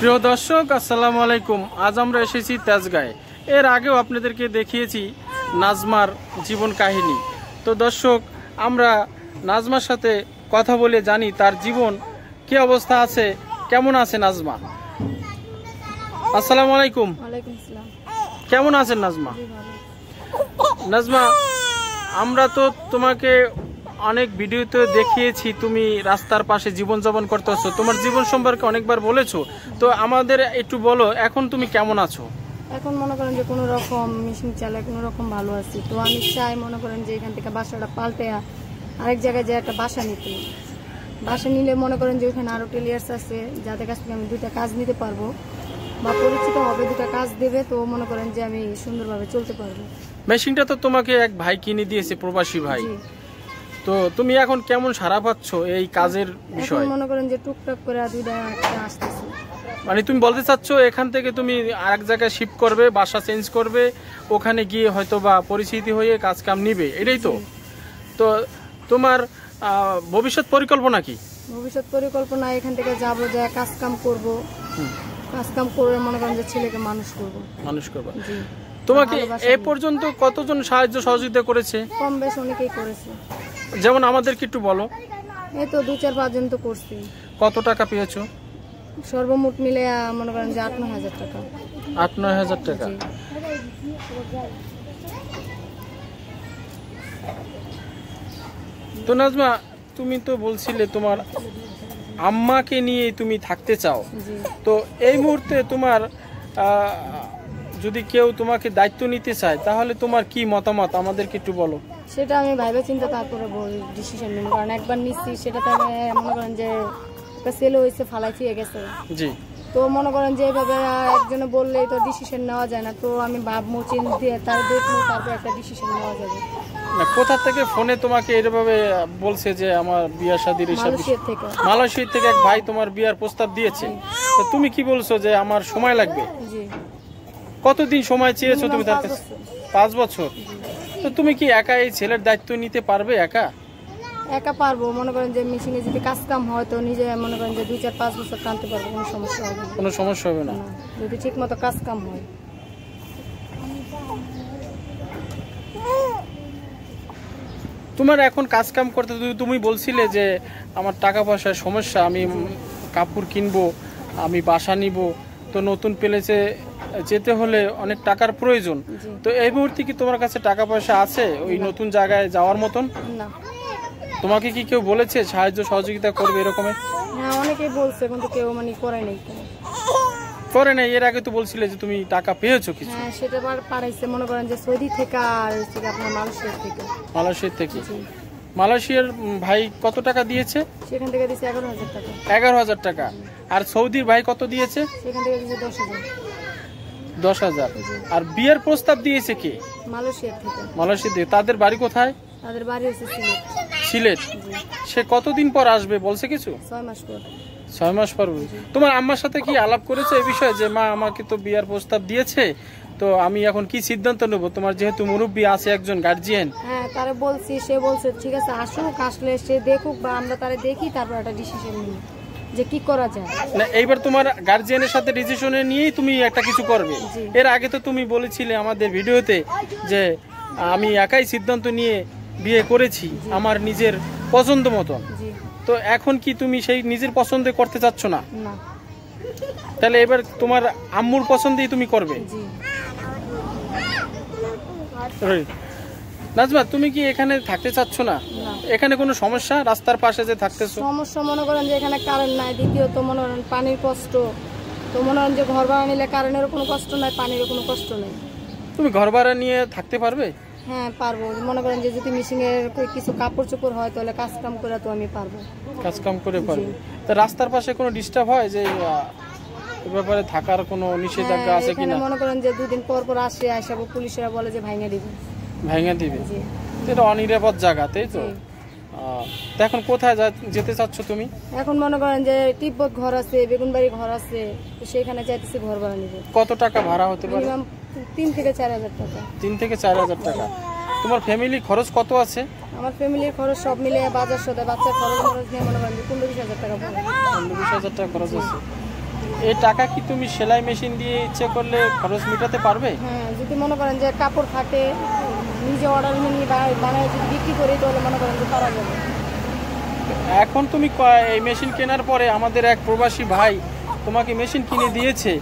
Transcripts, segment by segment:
প্রিয় দর্শক আসসালামু আলাইকুম আজ আমরা এসেছি তেজগাঁয়ে এর আগেও আপনাদেরকে দেখিয়েছি নাজমার জীবন কাহিনী তো দর্শক আমরা নাজমার সাথে কথা বলে জানি তার জীবন কি অবস্থা আছে কেমন আছে নাজমা আসসালামু আলাইকুম কেমন আছেন নাজমা নাজমা আমরা তো তোমাকে অনেক ভিডিওতে দেখিয়েছি তুমি রাস্তার পাশে জীবনযাপন করতে করতেছো তোমার জীবন সম্পর্কে অনেকবার বলেছো তো আমাদের একটু বলো এখন তুমি কেমন আছো এখন মনে করেন যে কোনো রকম মেশিন চালায় কোনো রকম ভালো আছি তো আমি চাই মনে করেন যে এখান থেকে বাসাটা পাল্টে আরেক জায়গায় যে একটা বাসা নিতে বাসা নিলে মনে করেন যে ওখানে আরও টেলিয়ার্স আছে যাদের কাছ থেকে আমি দুইটা কাজ নিতে পারবো বা পরিচিত হবে দুটা কাজ দেবে তো মনে করেন যে আমি সুন্দরভাবে চলতে পারবো মেশিনটা তো তোমাকে এক ভাই কিনে দিয়েছে প্রবাসী ভাই তো তুমি এখন কেমন সারা পাচ্ছ এই কাজের বিষয় মনে করেন যে টুকটাক করে দুইটা মানে তুমি বলতে চাচ্ছ এখান থেকে তুমি আরেক জায়গায় শিফট করবে বাসা চেঞ্জ করবে ওখানে গিয়ে হয়তো বা পরিচিতি হয়ে কাজ কাম নিবে এটাই তো তো তোমার ভবিষ্যৎ পরিকল্পনা কি ভবিষ্যৎ পরিকল্পনা এখান থেকে যাব যা কাজ কাম করব কাজ কাম করে মনে করেন যে ছেলেকে মানুষ করব মানুষ করব তোমাকে এ পর্যন্ত কতজন সাহায্য সহযোগিতা করেছে কম বেশ অনেকেই করেছে যেমন আমাদেরকে একটু বলো এই তো দু চার পাঁচজন তো করছি কত টাকা পেয়েছো সর্বমোট মিলে মনে করেন যে আট নয় হাজার টাকা আট নয় হাজার টাকা তো নাজমা তুমি তো বলছিলে তোমার আম্মাকে নিয়ে তুমি থাকতে চাও তো এই মুহূর্তে তোমার যদি কেউ তোমাকে দায়িত্ব নিতে চায় তাহলে তোমার কি মতামত আমাদেরকে একটু বলো সেটা আমি ভাইবে চিন্তা তারপরে বল ডিসিশন নেব কারণ একবার নিচ্ছি সেটা তো মনে করেন যে একটা সেল হয়েছে ফালাইছি গেছে জি তো মনে করেন যে এভাবে একজনে বললে তো ডিসিশন নেওয়া যায় না তো আমি ভাব চিন্তা দিয়ে তার দেখবো তারপর একটা ডিসিশন নেওয়া যাবে কোথা থেকে ফোনে তোমাকে এরভাবে বলছে যে আমার বিয়া শাদির এইসব থেকে এক ভাই তোমার বিয়ার প্রস্তাব দিয়েছে তো তুমি কি বলছো যে আমার সময় লাগবে জি কতদিন সময় চেয়েছো তুমি তার কাছে পাঁচ বছর তো তুমি কি একা এই ছেলের দায়িত্ব নিতে পারবে একা একা পারবো মনে করেন যে মেশিনে যদি কাজ কাম হয় তো নিজে মনে করেন যে দুই চার পাঁচ বছর টানতে পারবো কোনো সমস্যা হবে কোনো সমস্যা হবে না যদি ঠিক মতো কাজ কাম হয় তোমার এখন কাজ কাম করতে তুমি বলছিলে যে আমার টাকা পয়সার সমস্যা আমি কাপড় কিনবো আমি বাসা নিব তো নতুন প্লেসে যেতে হলে অনেক টাকার প্রয়োজন তো এই মুহূর্তে কি তোমার কাছে টাকা পয়সা আছে ওই নতুন জায়গায় যাওয়ার মতন তোমাকে কি কেউ বলেছে সাহায্য সহযোগিতা করবে এরকমের হ্যাঁ অনেকেই বলছে কেউ মানে করে নাই করে নাই এর আগে তো বলছিলে যে তুমি টাকা পেয়েছো কিছু হ্যাঁ সেটা আবার পাঠাইছে মনে করেন যে সৌদি থেকে আর থেকে আপনার মালয়েশিয়া থেকে মালয়েশিয়া থেকে মালয়েশিয়ার ভাই কত টাকা দিয়েছে সেখান থেকে দিয়েছে এগারো হাজার টাকা এগারো টাকা আর সৌদির ভাই কত দিয়েছে সেখান থেকে দিয়েছে দশ দশ হাজার আর বিয়ের প্রস্তাব দিয়েছে কে মালয়েশিয়া থেকে তাদের বাড়ি কোথায় তাদের বাড়ি হচ্ছে সিলেট সে কতদিন পর আসবে বলছে কিছু ছয় মাস পর ছয় মাস পর তোমার আম্মার সাথে কি আলাপ করেছে এই বিষয়ে যে মা আমাকে তো বিয়ার প্রস্তাব দিয়েছে তো আমি এখন কি সিদ্ধান্ত নেব তোমার যেহেতু মুরব্বী আছে একজন গার্জিয়ান হ্যাঁ তারা বলছি সে বলছে ঠিক আছে আসুক আসলে সে দেখুক বা আমরা তারা দেখি তারপর একটা ডিসিশন নিই যে কি করা যায় না এইবার তোমার গার্জিয়ানের সাথে ডিসিশনে নিয়েই তুমি একটা কিছু করবে এর আগে তো তুমি বলেছিলে আমাদের ভিডিওতে যে আমি একাই সিদ্ধান্ত নিয়ে বিয়ে করেছি আমার নিজের পছন্দ মতন তো এখন কি তুমি সেই নিজের পছন্দে করতে চাচ্ছ না তাহলে এবার তোমার আম্মুর পছন্দেই তুমি করবে নাজমা তুমি কি এখানে থাকতে চাচ্ছ না এখানে কোনো সমস্যা রাস্তার পাশে যে থাকতেছো সমস্যা মনে করেন যে এখানে কারেন্ট নাই দ্বিতীয়ত মনে করেন পানির কষ্ট তো মনে করেন যে ঘর ভাড়া নিলে কারেন্টেরও কোনো কষ্ট নাই পানিরও কোনো কষ্ট নেই তুমি ঘর ভাড়া নিয়ে থাকতে পারবে হ্যাঁ পারবো মনে করেন যে যদি মিশিং এর কিছু কাপড় চোপড় হয় তাহলে কাজ কাম করে তো আমি পারবো কাজ কাম করে পারবো তো রাস্তার পাশে কোনো ডিস্টার্ব হয় যে ব্যাপারে থাকার কোনো নিষেধাজ্ঞা হ্যাঁ, আছে কিনা মনে করেন যে দুদিন পর পর আসে আসে পুলিশরা বলে যে ভাঙে দিবে ভাঙে দিবে এটা অনিরাপদ জায়গা তাই তো তো এখন কোথায় যেতে চাচ্ছ তুমি এখন মনে করেন যে তিব্বত ঘর আছে বেগুনবাড়ি ঘর আছে তো সেখানে যাইতেছি ঘর ভাড়া নিব কত টাকা ভাড়া হতে পারে তিন থেকে চার হাজার টাকা তিন থেকে চার হাজার টাকা তোমার ফ্যামিলি খরচ কত আছে আমার ফ্যামিলির খরচ সব মিলে বাজার সদা বাচ্চার খরচ খরচ নিয়ে মনে করেন পনেরো বিশ হাজার টাকা পনেরো বিশ হাজার টাকা খরচ আছে এই টাকা কি তুমি সেলাই মেশিন দিয়ে ইচ্ছে করলে খরচ মেটাতে পারবে হ্যাঁ যদি মনে করেন যে কাপড় খাটে নিজে অর্ডার মেনি বানায় বিক্রি করে তাহলে মনে করেন যে পারা যাবে এখন তুমি এই মেশিন কেনার পরে আমাদের এক প্রবাসী ভাই তোমাকে মেশিন কিনে দিয়েছে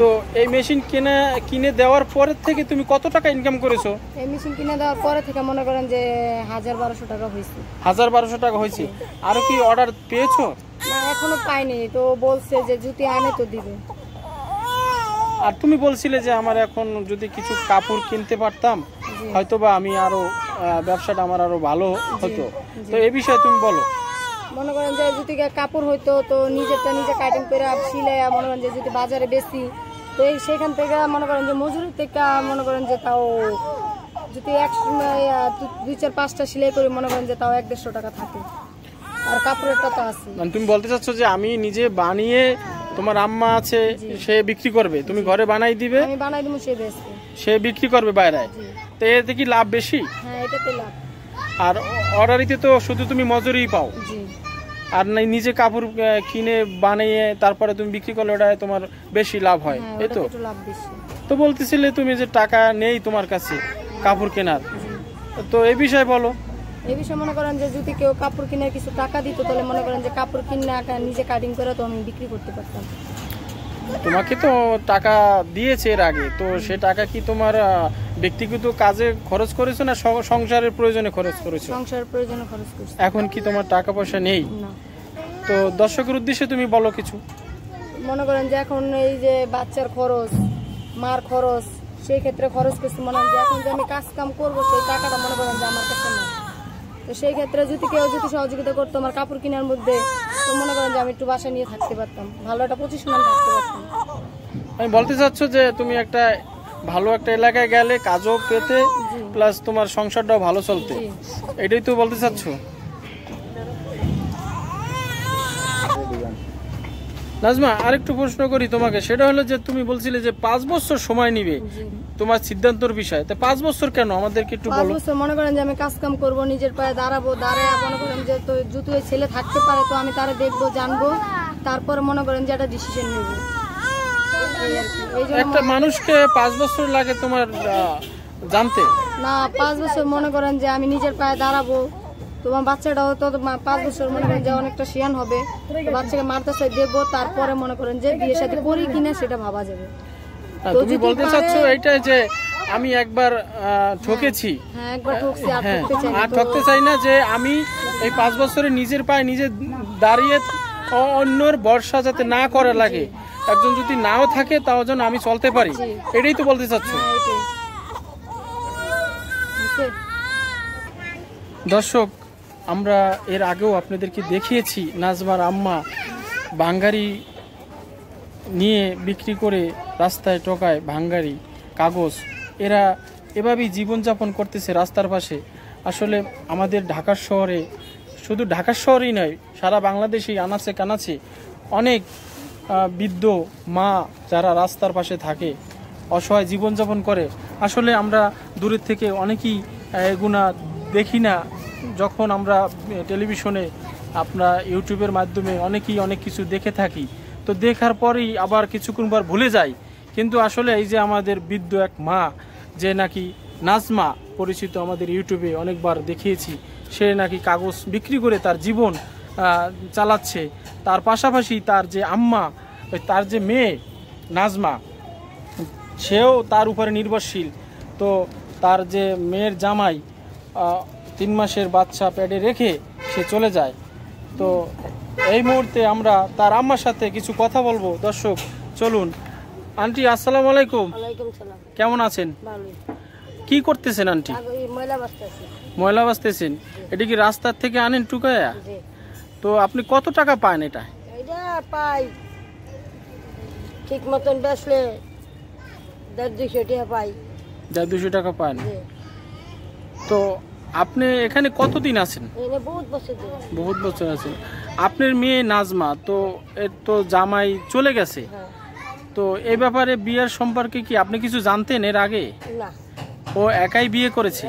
তো এই মেশিন কিনে কিনে দেওয়ার পরের থেকে তুমি কত টাকা ইনকাম করেছো এই মেশিন কিনে দেওয়ার পরে থেকে মনে করেন যে হাজার বারোশো টাকা হয়েছে হাজার বারোশো টাকা হয়েছে আর কি অর্ডার পেয়েছো না এখনো পাইনি তো বলছে যে জুতি আনে তো দিবে আর তুমি বলছিলে যে আমার এখন যদি কিছু কাপড় কিনতে পারতাম হয়তো বা আমি আরো ব্যবসাটা আমার আরো ভালো হতো তো এ বিষয়ে তুমি বলো মনে করেন যে যদি কাপড় হইতো তো নিজেরটা নিজে কাটিং করে সিলাই মনে করেন যে যদি বাজারে বেশি তো এই সেখান থেকে মনে করেন যে মজুরি থেকে মনে করেন যে তাও যদি এক দুই চার পাঁচটা সিলাই করে মনে করেন যে তাও এক দেড়শো টাকা থাকে আর কাপড়েরটা তো আছে মানে তুমি বলতে চাচ্ছ যে আমি নিজে বানিয়ে তোমার আম্মা আছে সে বিক্রি করবে তুমি ঘরে বানাই দিবে আমি বানাই দিব সে বেচবে সে বিক্রি করবে বাইরে তো এতে কি লাভ বেশি হ্যাঁ, লাভ আর অর্ডারিতে তো শুধু তুমি মজুরিই পাও আর নাই নিজে কাপড় কিনে বানিয়ে তারপরে তুমি বিক্রি করলে ওটা তোমার বেশি লাভ হয় হ্যাঁ, এই তো তো বলতেছিলে তুমি যে টাকা নেই তোমার কাছে কাপড় কেনার তো এই বিষয়ে বলো এই বিষয়ে মনে করেন যে যদি কেউ কাপড় কেনার কিছু টাকা দিত তাহলে মনে করেন যে কাপড় কিনা নিজে কাটিং করে তো আমি বিক্রি করতে পারতাম তোমাকে তো টাকা দিয়েছে এর আগে তো সে টাকা কি তোমার ব্যক্তিগত কাজে খরচ করেছো না সংসারের প্রয়োজনে খরচ করেছো সংসারের প্রয়োজনে খরচ করেছো এখন কি তোমার টাকা পয়সা নেই তো দর্শকের উদ্দেশ্যে তুমি বলো কিছু মনে করেন যে এখন এই যে বাচ্চার খরচ মার খরচ সেই ক্ষেত্রে খরচ কিছু মনে হয় যে এখন যে আমি কাজ কাম করবো সেই টাকাটা মনে করেন যে আমার কাছে নেই তো সেই ক্ষেত্রে যদি কেউ যদি সহযোগিতা করতো আমার কাপড় কেনার মধ্যে তো মনে করেন যে আমি একটু বাসায় নিয়ে থাকতে পারতাম ভালো একটা পজিশন আমি থাকতে পারতাম আমি বলতে চাচ্ছ যে তুমি একটা ভালো একটা এলাকায় গেলে কাজও পেতে প্লাস তোমার সংসারটাও ভালো চলতে এটাই তো বলতে চাচ্ছ নাজমা আরেকটু প্রশ্ন করি তোমাকে সেটা হলো যে তুমি বলছিলে যে পাঁচ বছর সময় নিবে তোমার সিদ্ধান্তর বিষয় তো পাঁচ বছর কেন আমাদেরকে একটু বলো বছর মনে করেন যে আমি কাজ কাম করব নিজের পায়ে দাঁড়াবো দাঁড়ায় মনে করেন যে তো জুতো ছেলে থাকতে পারে তো আমি তারা দেখবো জানবো তারপর মনে করেন যে একটা ডিসিশন নেব একটা মানুষকে পাঁচ বছর লাগে তোমার জানতে না পাঁচ বছর মনে করেন যে আমি নিজের পায়ে দাঁড়াবো তোমার বাচ্চাটাও তো পাঁচ বছর মনে করেন যে অনেকটা শিয়ান হবে বাচ্চাকে মারতে চাই দেবো তারপরে মনে করেন যে বিয়ের সাথে করি কিনা সেটা ভাবা যাবে হ্যাঁ, তুমি বলতে চাচ্ছ এইটা যে আমি একবার ঠকেছি হ্যাঁ, হ্যাঁ, আর ঠকতে চাই না যে আমি এই পাঁচ বছরে নিজের পায়ে নিজে দাঁড়িয়ে অন্যর বর্ষা যাতে না করা লাগে একজন যদি নাও থাকে তাও যেন আমি চলতে পারি এটাই তো বলতে চাচ্ছ দর্শক আমরা এর আগেও আপনাদেরকে দেখিয়েছি নাজমার আম্মা বাঙ্গারি নিয়ে বিক্রি করে রাস্তায় টোকায় ভাঙ্গারি কাগজ এরা এভাবেই জীবনযাপন করতেছে রাস্তার পাশে আসলে আমাদের ঢাকার শহরে শুধু ঢাকার শহরেই নয় সারা বাংলাদেশেই আনাচে কানাচে অনেক বৃদ্ধ মা যারা রাস্তার পাশে থাকে অসহায় জীবনযাপন করে আসলে আমরা দূরের থেকে অনেকেই এগুনা দেখি না যখন আমরা টেলিভিশনে আপনার ইউটিউবের মাধ্যমে অনেকেই অনেক কিছু দেখে থাকি তো দেখার পরেই আবার কিছুক্ষণ পর ভুলে যাই কিন্তু আসলে এই যে আমাদের বৃদ্ধ এক মা যে নাকি নাজমা পরিচিত আমাদের ইউটিউবে অনেকবার দেখিয়েছি সে নাকি কাগজ বিক্রি করে তার জীবন চালাচ্ছে তার পাশাপাশি তার যে আম্মা তার যে মেয়ে নাজমা সেও তার উপরে নির্ভরশীল তো তার যে মেয়ের জামাই তিন মাসের বাচ্চা প্যাডে রেখে সে চলে যায় তো এই মুহূর্তে আমরা তার আম্মার সাথে কিছু কথা বলবো দর্শক চলুন আন্টি আসসালাম আলাইকুম কেমন আছেন কি করতেছেন আন্টি ময়লা বাঁচতেছেন এটা কি রাস্তার থেকে আনেন টুকায়া তো আপনি কত টাকা পান এটা পাই ঠিক মতন বেসলে দুশো টাকা পাই দুশো টাকা পান তো আপনি এখানে কতদিন আছেন বহুত বছর আছেন আপনার মেয়ে নাজমা তো এর তো জামাই চলে গেছে হ্যাঁ। তো এই ব্যাপারে বিয়ের সম্পর্কে কি আপনি কিছু জানতেন এর আগে ও একাই বিয়ে করেছে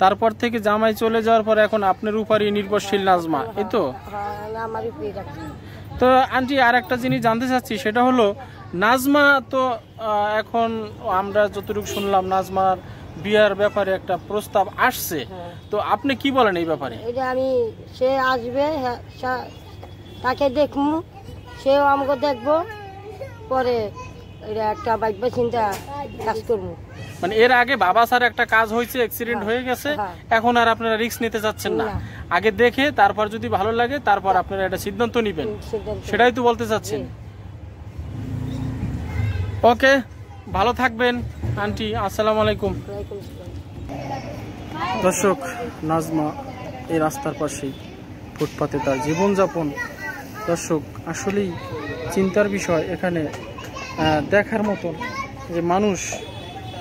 তারপর থেকে জামাই চলে যাওয়ার পর এখন আপনার উপরই নির্ভরশীল নাজমা হ্যাঁ, এই তো হ্যাঁ, তো আন্টি আর একটা জিনিস জানতে চাচ্ছি সেটা হলো নাজমা তো এখন আমরা যতটুকু শুনলাম নাজমার বিয়ার ব্যাপারে একটা প্রস্তাব আসছে হ্যাঁ। তো আপনি কি বলেন এই ব্যাপারে আমি সে আসবে হ্যাঁ, তাকে দেখব সেও আমাকে দেখব পরে এটা একটা ভাববে চিন্তা কাজ করব মানে এর আগে বাবা স্যার একটা কাজ হয়েছে অ্যাক্সিডেন্ট হয়ে গেছে হ্যাঁ। এখন আর আপনারা রিস্ক নিতে চাচ্ছেন না আগে দেখে তারপর যদি ভালো লাগে তারপর আপনারা একটা সিদ্ধান্ত নেবেন সেটাই তো বলতে চাচ্ছেন ওকে ভালো থাকবেন আন্টি আসসালামু আলাইকুম দর্শক নাজমা এই রাস্তার পাশে ফুটপাতে তার জীবনযাপন দর্শক আসলেই চিন্তার বিষয় এখানে দেখার মতন যে মানুষ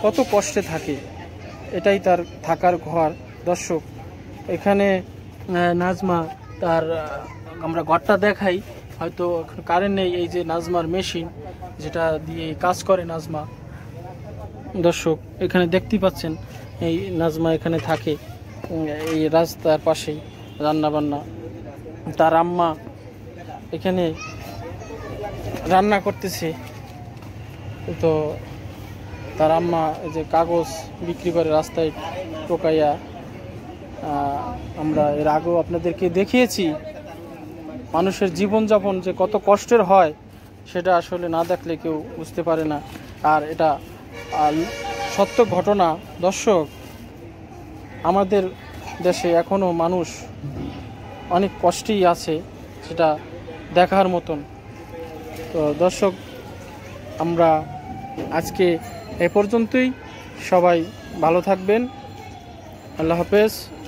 কত কষ্টে থাকে এটাই তার থাকার ঘর দর্শক এখানে নাজমা তার আমরা ঘরটা দেখাই হয়তো কারেন্ট নেই এই যে নাজমার মেশিন যেটা দিয়ে কাজ করে নাজমা দর্শক এখানে দেখতে পাচ্ছেন এই নাজমা এখানে থাকে এই রাস্তার পাশেই রান্নাবান্না তার আম্মা এখানে রান্না করতেছে তো তার আম্মা যে কাগজ বিক্রি করে রাস্তায় টোকাইয়া আমরা এর আগেও আপনাদেরকে দেখিয়েছি মানুষের জীবনযাপন যে কত কষ্টের হয় সেটা আসলে না দেখলে কেউ বুঝতে পারে না আর এটা সত্য ঘটনা দর্শক আমাদের দেশে এখনও মানুষ অনেক কষ্টেই আছে সেটা দেখার মতন তো দর্শক আমরা আজকে এ পর্যন্তই সবাই ভালো থাকবেন আল্লাহ হাফেজ